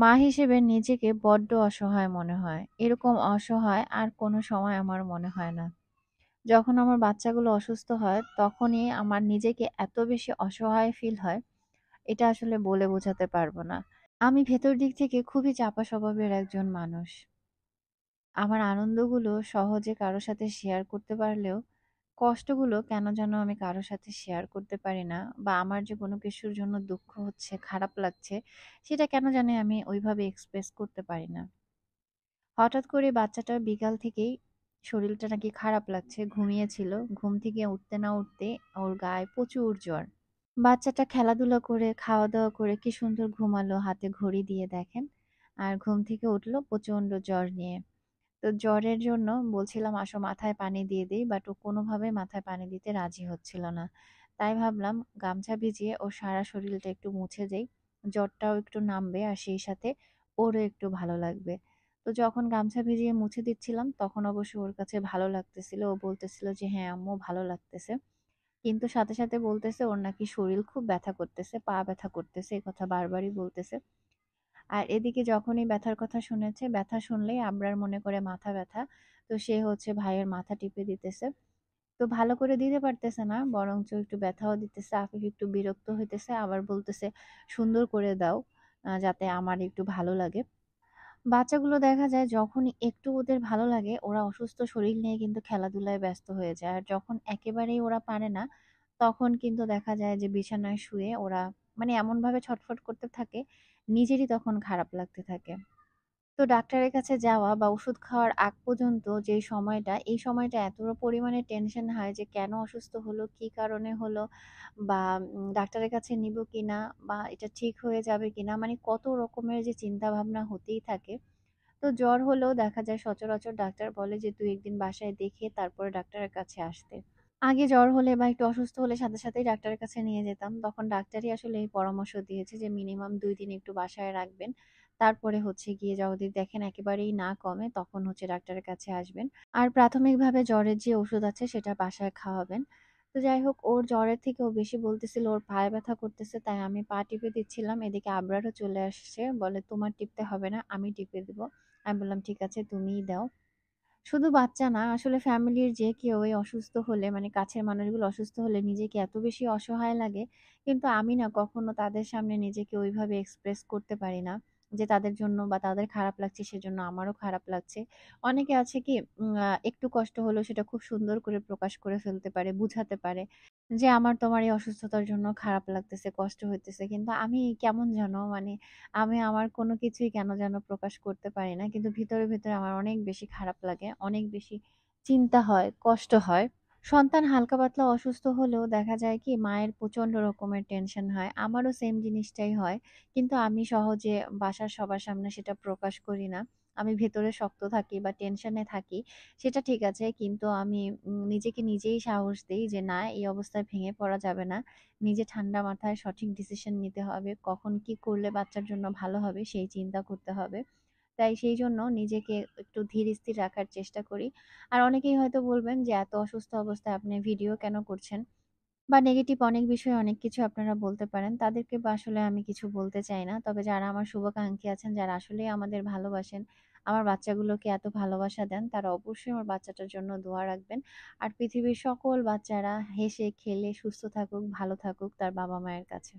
মা হিসেবে নিজেকে বড্ড অসহায় মনে হয় এরকম অসহায় আর কোনো সময় আমার মনে হয় না যখন আমার বাচ্চাগুলো অসুস্থ হয় তখনই আমার নিজেকে এত বেশি অসহায় ফিল হয় এটা আসলে বলে বোঝাতে পারবো না আমি ভেতর দিক থেকে খুবই চাপা স্বভাবের একজন মানুষ আমার আনন্দগুলো সহজে কারো সাথে শেয়ার করতে পারলেও কষ্টগুলো কেন যেন আমি কারোর সাথে শেয়ার করতে পারি না বা আমার যে কোনো কিছুর জন্য দুঃখ হচ্ছে খারাপ লাগছে সেটা কেন যেন আমি ওইভাবে এক্সপ্রেস করতে পারি না হঠাৎ করে বাচ্চাটার বিকাল থেকেই শরীরটা নাকি খারাপ লাগছে ঘুমিয়েছিল ঘুম থেকে উঠতে না উঠতে ওর গায়ে প্রচুর জ্বর বাচ্চাটা খেলাধুলা করে খাওয়া দাওয়া করে কি সুন্দর ঘুমালো হাতে ঘড়ি দিয়ে দেখেন আর ঘুম থেকে উঠলো প্রচণ্ড জ্বর নিয়ে তো জ্বরের জন্য বলছিলাম আসো মাথায় পানি দিয়ে দিই বাট ও কোনোভাবে মাথায় পানি দিতে রাজি হচ্ছিল না তাই ভাবলাম গামছা ভিজিয়ে ও সারা শরীরটা একটু মুছে যেই জ্বরটাও একটু নামবে আর সেই সাথে ওরও একটু ভালো লাগবে তো যখন গামছা ভিজিয়ে মুছে দিচ্ছিলাম তখন অবশ্য ওর কাছে ভালো লাগতেছিল ও বলতেছিল যে হ্যাঁ আম্মু ভালো লাগতেছে কিন্তু সাথে সাথে বলতেছে ওর নাকি শরীর খুব ব্যথা করতেছে পা ব্যথা করতেছে এই কথা বারবারই বলতেছে আর এদিকে যখনই ব্যথার কথা শুনেছে ব্যথা শুনলেই আবরার মনে করে মাথা ব্যথা তো সে হচ্ছে ভাইয়ের মাথা টিপে দিতেছে তো ভালো করে দিতে পারতেছে না বরঞ্চ একটু ব্যথাও দিতেছে আফিফ একটু বিরক্ত হইতেছে আবার বলতেছে সুন্দর করে দাও যাতে আমার একটু ভালো লাগে বাচ্চাগুলো দেখা যায় যখন একটু ওদের ভালো লাগে ওরা অসুস্থ শরীর নিয়ে কিন্তু খেলাধুলায় ব্যস্ত হয়ে যায় আর যখন একেবারেই ওরা পারে না তখন কিন্তু দেখা যায় যে বিছানায় শুয়ে ওরা মানে এমনভাবে ছটফট করতে থাকে নিজেরই তখন খারাপ লাগতে থাকে তো ডাক্তারের কাছে যাওয়া বা ওষুধ খাওয়ার আগ পর্যন্ত যে সময়টা এই সময়টা এত পরিমাণে টেনশন হয় যে কেন অসুস্থ হলো কি কারণে হলো বা ডাক্তারের কাছে নিব কি না বা এটা ঠিক হয়ে যাবে কি না মানে কত রকমের যে চিন্তা ভাবনা হতেই থাকে তো জ্বর হলেও দেখা যায় সচরাচর ডাক্তার বলে যে দু একদিন বাসায় দেখে তারপরে ডাক্তারের কাছে আসতে আগে জ্বর হলে বা একটু অসুস্থ হলে সাথে সাথেই ডাক্তারের কাছে নিয়ে যেতাম তখন ডাক্তারই আসলে এই পরামর্শ দিয়েছে যে মিনিমাম দুই দিন একটু বাসায় রাখবেন তারপরে হচ্ছে গিয়ে যদি দেখেন একেবারেই না কমে তখন হচ্ছে ডাক্তারের কাছে আসবেন আর প্রাথমিকভাবে জ্বরের যে ওষুধ আছে সেটা বাসায় খাওয়াবেন তো যাই হোক ওর জ্বরের থেকেও বেশি বলতেছিল ওর পায়ে ব্যথা করতেছে তাই আমি পা টিপে দিচ্ছিলাম এদিকে আবরারও চলে আসছে বলে তোমার টিপতে হবে না আমি টিপে দিব আমি বললাম ঠিক আছে তুমিই দাও শুধু বাচ্চা না আসলে ফ্যামিলির যে কেউই অসুস্থ হলে মানে কাছের মানুষগুলো অসুস্থ হলে নিজেকে এত বেশি অসহায় লাগে কিন্তু আমি না কখনো তাদের সামনে নিজেকে ওইভাবে এক্সপ্রেস করতে পারি না যে তাদের জন্য বা তাদের খারাপ লাগছে সেজন্য আমারও খারাপ লাগছে অনেকে আছে কি একটু কষ্ট হলেও সেটা খুব সুন্দর করে প্রকাশ করে ফেলতে পারে বুঝাতে পারে যে আমার তোমার এই অসুস্থতার জন্য খারাপ লাগতেছে কষ্ট হইতেছে কিন্তু আমি কেমন যেন মানে আমি আমার কোনো কিছুই কেন যেন প্রকাশ করতে পারি না কিন্তু ভিতরে ভিতরে আমার অনেক বেশি খারাপ লাগে অনেক বেশি চিন্তা হয় কষ্ট হয় সন্তান হালকা পাতলা অসুস্থ হলেও দেখা যায় কি মায়ের প্রচণ্ড রকমের টেনশন হয় আমারও সেম জিনিসটাই হয় কিন্তু আমি সহজে বাসার সবার সামনে সেটা প্রকাশ করি না আমি ভেতরে শক্ত থাকি বা টেনশনে থাকি সেটা ঠিক আছে কিন্তু আমি নিজেকে নিজেই সাহস দিই যে না এই অবস্থায় ভেঙে পড়া যাবে না নিজে ঠান্ডা মাথায় সঠিক ডিসিশন নিতে হবে কখন কি করলে বাচ্চার জন্য ভালো হবে সেই চিন্তা করতে হবে তাই সেই জন্য নিজেকে একটু ধীর স্থির রাখার চেষ্টা করি আর অনেকেই হয়তো বলবেন যে এত অসুস্থ অবস্থায় আপনি ভিডিও কেন করছেন বা নেগেটিভ অনেক বিষয়ে অনেক কিছু আপনারা বলতে পারেন তাদেরকে আসলে আমি কিছু বলতে চাই না তবে যারা আমার শুভাকাঙ্ক্ষী আছেন যারা আসলেই আমাদের ভালোবাসেন আমার বাচ্চাগুলোকে এত ভালোবাসা দেন তারা অবশ্যই আমার বাচ্চাটার জন্য দোয়া রাখবেন আর পৃথিবীর সকল বাচ্চারা হেসে খেলে সুস্থ থাকুক ভালো থাকুক তার বাবা মায়ের কাছে